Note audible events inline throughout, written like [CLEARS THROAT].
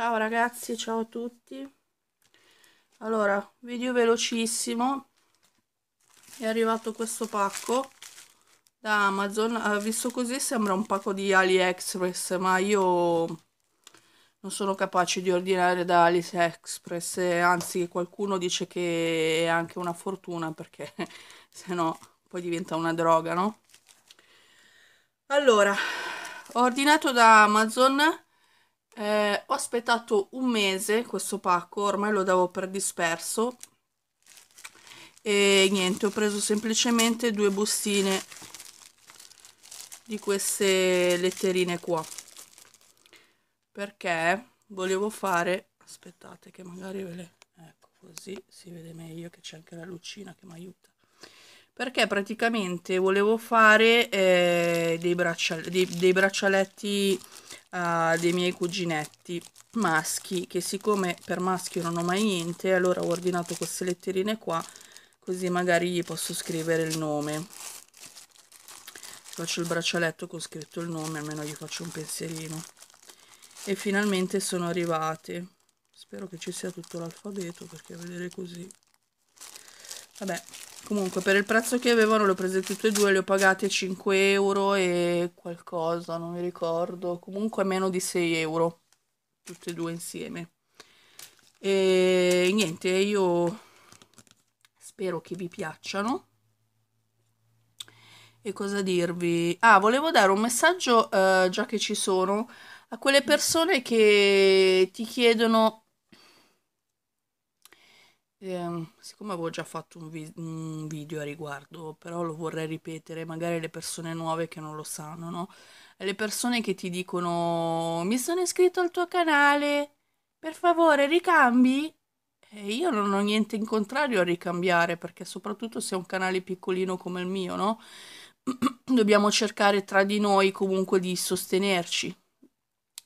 Ciao ragazzi, ciao a tutti. Allora, video velocissimo. È arrivato questo pacco da Amazon. Visto così sembra un pacco di AliExpress, ma io non sono capace di ordinare da AliExpress. Anzi, qualcuno dice che è anche una fortuna perché [LAUGHS] se no poi diventa una droga, no? Allora, ho ordinato da Amazon eh, ho aspettato un mese questo pacco, ormai lo davo per disperso e niente, ho preso semplicemente due bustine di queste letterine qua perché volevo fare aspettate che magari ve le ecco così si vede meglio che c'è anche la lucina che mi aiuta perché praticamente volevo fare eh, dei, braccial dei, dei braccialetti uh, dei miei cuginetti maschi che siccome per maschio non ho mai niente allora ho ordinato queste letterine qua così magari gli posso scrivere il nome faccio il braccialetto con scritto il nome almeno gli faccio un pensierino e finalmente sono arrivate spero che ci sia tutto l'alfabeto perché vedere così vabbè comunque per il prezzo che avevano le ho prese tutte e due le ho pagate 5 euro e qualcosa non mi ricordo comunque meno di 6 euro tutte e due insieme e niente io spero che vi piacciano e cosa dirvi ah volevo dare un messaggio eh, già che ci sono a quelle persone che ti chiedono e, ehm, siccome avevo già fatto un, vi- un, video a riguardo, però lo vorrei ripetere, magari le persone nuove che non lo sanno, no? Le persone che ti dicono mi sono iscritto al tuo canale, per favore ricambi. E io non ho niente in contrario a ricambiare, perché soprattutto se è un canale piccolino come il mio, no? [CLEARS THROAT] Dobbiamo cercare tra di noi comunque di sostenerci.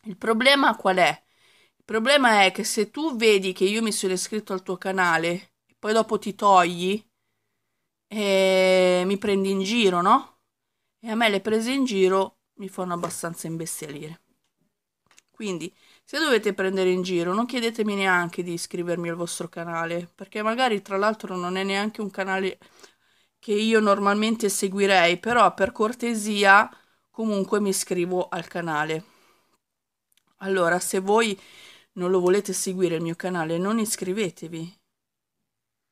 Il problema qual è? Il problema è che se tu vedi che io mi sono iscritto al tuo canale, poi dopo ti togli e eh, mi prendi in giro, no? E a me le prese in giro mi fanno abbastanza imbestialire. Quindi, se dovete prendere in giro, non chiedetemi neanche di iscrivermi al vostro canale, perché magari tra l'altro non è neanche un canale che io normalmente seguirei, però per cortesia comunque mi iscrivo al canale. Allora, se voi non lo volete seguire il mio canale, non iscrivetevi.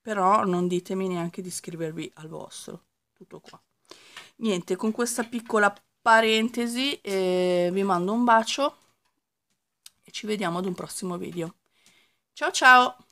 Però non ditemi neanche di iscrivervi al vostro. Tutto qua. Niente, con questa piccola parentesi eh, vi mando un bacio e ci vediamo ad un prossimo video. Ciao ciao!